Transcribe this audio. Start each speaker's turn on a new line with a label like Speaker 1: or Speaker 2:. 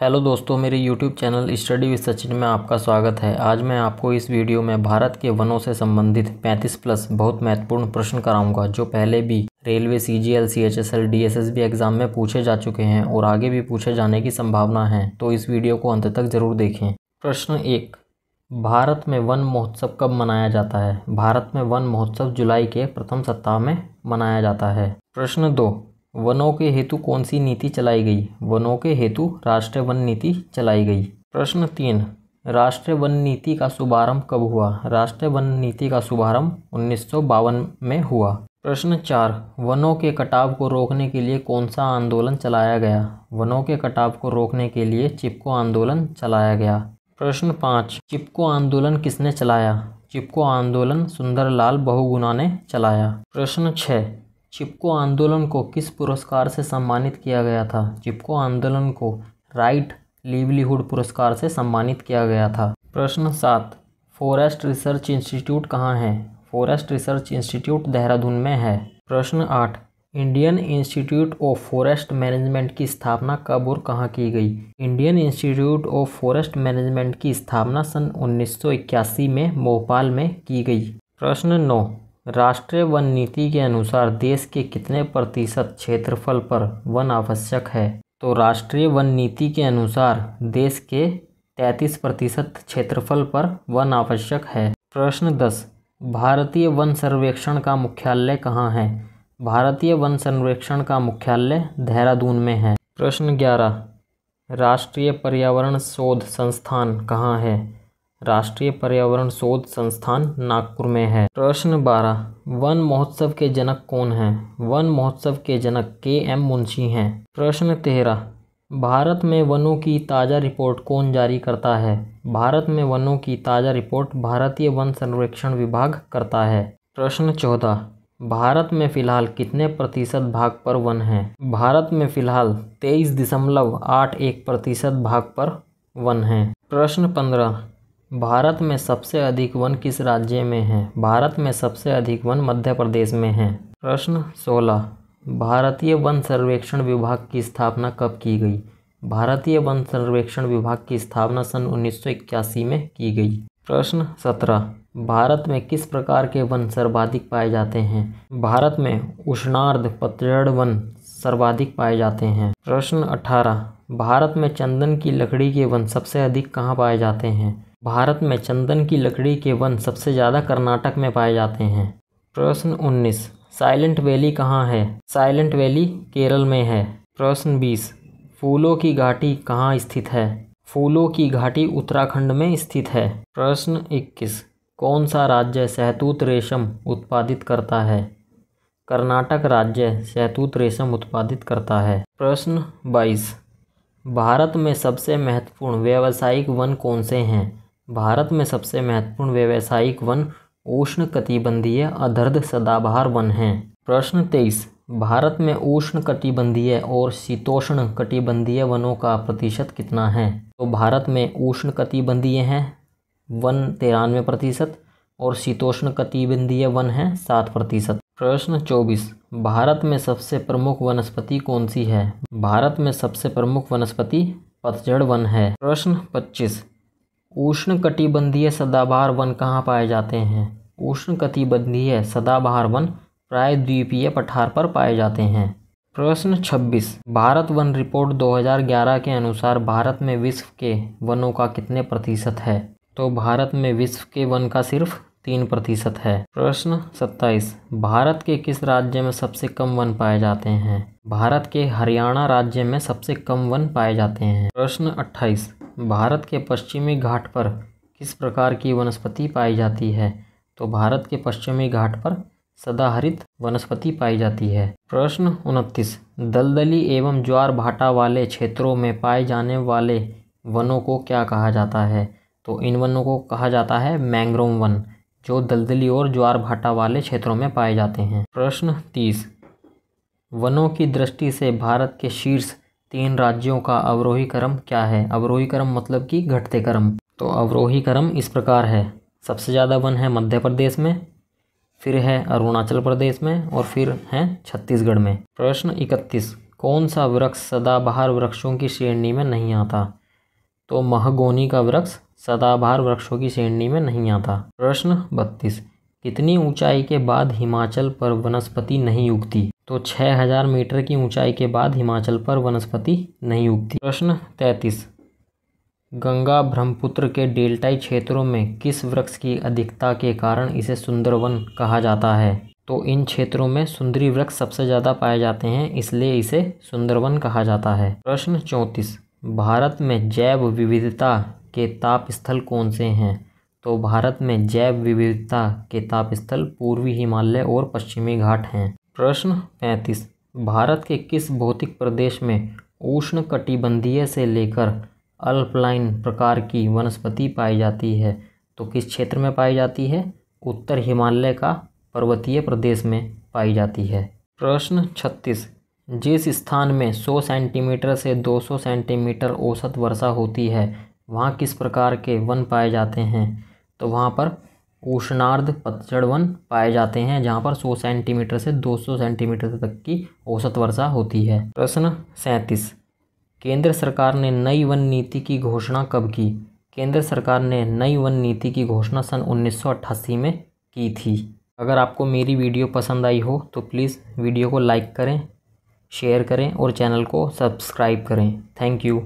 Speaker 1: hello दोस्तों मेरे YouTube channel study with Sachin में आपका स्वागत है आज मैं आपको इस वीडियो में भारत के वनों से संबंधित 35 प्लस बहुत महत्वपूर्ण प्रश्न कराऊंगा जो पहले भी railway C G L C H S L D S S B exam में पूछे जा चुके हैं और आगे भी पूछे जाने की संभावना है तो इस वीडियो को अंत तक ज़रूर देखें प्रश्न एक भारत में वन महोत्सव कब मनाया जाता है भारत में वन महोत्सव जुलाई के प्रथम सप्ताह में मनाया जाता है प्रश्न दो वनों के हेतु कौन सी नीति चलाई गई वनों के हेतु राष्ट्रीय वन नीति चलाई गई प्रश्न तीन राष्ट्रीय वन नीति का शुभारंभ कब हुआ राष्ट्रीय वन नीति का शुभारंभ उन्नीस में हुआ प्रश्न चार वनों के कटाव को रोकने के लिए कौन सा आंदोलन चलाया गया वनों के कटाव को रोकने के लिए चिपको आंदोलन चलाया गया प्रश्न पाँच चिपको आंदोलन किसने चलाया चिपको आंदोलन सुंदरलाल बहुगुणा ने चलाया प्रश्न छः चिपको आंदोलन को किस पुरस्कार से सम्मानित किया गया था चिपको आंदोलन को राइट लीवलीहुड पुरस्कार से सम्मानित किया गया था प्रश्न सात फॉरेस्ट रिसर्च इंस्टीट्यूट कहाँ है फॉरेस्ट रिसर्च इंस्टीट्यूट देहरादून में है प्रश्न आठ Indian Institute of Forest Management की स्थापना कब और कहाँ की गई Indian Institute of Forest Management की स्थापना सन 1981 में भोपाल में की गई प्रश्न नौ राष्ट्रीय वन नीति के अनुसार देश के कितने प्रतिशत क्षेत्रफल पर वन आवश्यक है तो राष्ट्रीय वन नीति के अनुसार देश के तैतीस प्रतिशत क्षेत्रफल पर वन आवश्यक है प्रश्न दस भारतीय वन सर्वेक्षण का मुख्यालय कहाँ है भारतीय वन सर्वेक्षण का मुख्यालय देहरादून में है प्रश्न ग्यारह राष्ट्रीय पर्यावरण शोध संस्थान कहाँ है राष्ट्रीय पर्यावरण शोध संस्थान नागपुर में है प्रश्न बारह वन महोत्सव के जनक कौन हैं वन महोत्सव के जनक के एम मुंशी हैं प्रश्न तेरह भारत में वनों की ताज़ा रिपोर्ट कौन जारी करता है भारत में वनों की ताज़ा रिपोर्ट भारतीय वन संरक्षण विभाग करता है प्रश्न चौदह भारत में फ़िलहाल कितने प्रतिशत भाग पर वन है भारत में फ़िलहाल तेईस दशमलव आठ एक प्रतिशत भाग पर वन है प्रश्न पंद्रह भारत में सबसे अधिक वन किस राज्य में है भारत में सबसे अधिक वन मध्य प्रदेश में है प्रश्न सोलह भारतीय वन सर्वेक्षण विभाग की स्थापना कब की गई भारतीय वन सर्वेक्षण विभाग की स्थापना सन उन्नीस में की गई प्रश्न सत्रह भारत में किस प्रकार के वन सर्वाधिक पाए जाते हैं भारत में उष्णार्ध पतझड़ वन सर्वाधिक पाए जाते हैं प्रश्न अठारह भारत में चंदन की लकड़ी के वन सबसे अधिक कहाँ पाए जाते हैं भारत में चंदन की लकड़ी के वन सबसे ज़्यादा कर्नाटक में पाए जाते हैं प्रश्न उन्नीस साइलेंट वैली कहाँ है साइलेंट वैली केरल में है प्रश्न बीस फूलों की घाटी कहाँ स्थित है फूलों की घाटी उत्तराखंड में स्थित है प्रश्न इक्कीस कौन सा राज्य सहतूत रेशम उत्पादित करता है कर्नाटक राज्य सहतूत रेशम उत्पादित करता है प्रश्न बाईस भारत में सबसे महत्वपूर्ण व्यावसायिक वन कौन से हैं भारत में सबसे महत्वपूर्ण व्यावसायिक वन उष्ण कटिबंधीय अधर्ध सदाबहार वन है प्रश्न तेईस भारत में उष्ण कटिबंधीय और शीतोष्ण कटिबंधीय वनों का प्रतिशत कितना है तो भारत में उष्ण कटिबंधीय हैं वन तिरानवे प्रतिशत और शीतोष्ण कटिबंधीय वन है सात प्रतिशत प्रश्न चौबीस भारत में सबसे प्रमुख वनस्पति कौन सी है भारत में सबसे प्रमुख वनस्पति पतझड़ वन है प्रश्न पच्चीस उष्णकटिबंधीय सदाबहार वन कहाँ पाए जाते हैं उष्णकटिबंधीय सदाबहार वन प्रायद्वीपीय पठार पर पाए जाते हैं प्रश्न 26 भारत वन रिपोर्ट 2011 के अनुसार भारत में विश्व के वनों का कितने प्रतिशत है तो भारत में विश्व के वन का सिर्फ तीन प्रतिशत है प्रश्न सत्ताईस भारत के किस राज्य में सबसे कम वन पाए जाते हैं भारत के हरियाणा राज्य में सबसे कम वन पाए जाते हैं प्रश्न अट्ठाईस भारत के पश्चिमी घाट पर किस प्रकार की वनस्पति पाई जाती है तो भारत के पश्चिमी घाट पर सदाहरित वनस्पति पाई जाती है प्रश्न उनतीस दलदली एवं ज्वार भाटा वाले क्षेत्रों में पाए जाने वाले वनों को क्या कहा जाता है तो इन वनों को कहा जाता है मैंग्रोव वन जो दलदली और ज्वार भाटा वाले क्षेत्रों में पाए जाते हैं प्रश्न तीस वनों की दृष्टि से भारत के शीर्ष तीन राज्यों का अवरोही क्रम क्या है अवरोही क्रम मतलब कि घटते क्रम तो अवरोही क्रम इस प्रकार है सबसे ज़्यादा वन है मध्य प्रदेश में फिर है अरुणाचल प्रदेश में और फिर है छत्तीसगढ़ में प्रश्न इकतीस कौन सा वृक्ष सदाबहार वृक्षों की श्रेणी में नहीं आता तो महगोनी का वृक्ष सदाबहार वृक्षों की श्रेणी में नहीं आता प्रश्न बत्तीस कितनी ऊंचाई के बाद हिमाचल पर वनस्पति नहीं उगती तो 6000 मीटर की ऊंचाई के बाद हिमाचल पर वनस्पति नहीं उगती प्रश्न तैतीस गंगा ब्रह्मपुत्र के डेल्टाई क्षेत्रों में किस वृक्ष की अधिकता के कारण इसे सुंदरवन कहा जाता है तो इन क्षेत्रों में सुंदरी वृक्ष सबसे ज़्यादा पाए जाते हैं इसलिए इसे सुंदरवन कहा जाता है प्रश्न चौंतीस भारत में जैव विविधता के ताप स्थल कौन से हैं तो भारत में जैव विविधता के ताप स्थल पूर्वी हिमालय और पश्चिमी घाट हैं प्रश्न पैंतीस भारत के किस भौतिक प्रदेश में उष्ण कटिबंधीय से लेकर अल्पलाइन प्रकार की वनस्पति पाई जाती है तो किस क्षेत्र में पाई जाती है उत्तर हिमालय का पर्वतीय प्रदेश में पाई जाती है प्रश्न छत्तीस जिस स्थान में 100 सेंटीमीटर से 200 सेंटीमीटर औसत वर्षा होती है वहाँ किस प्रकार के वन पाए जाते हैं तो वहाँ पर उष्णार्ध पतझड़ वन पाए जाते हैं जहाँ पर 100 सेंटीमीटर से 200 सेंटीमीटर तक की औसत वर्षा होती है प्रश्न सैंतीस केंद्र सरकार ने नई वन नीति की घोषणा कब की केंद्र सरकार ने नई वन नीति की घोषणा सन 1988 में की थी अगर आपको मेरी वीडियो पसंद आई हो तो प्लीज़ वीडियो को लाइक करें शेयर करें और चैनल को सब्सक्राइब करें थैंक यू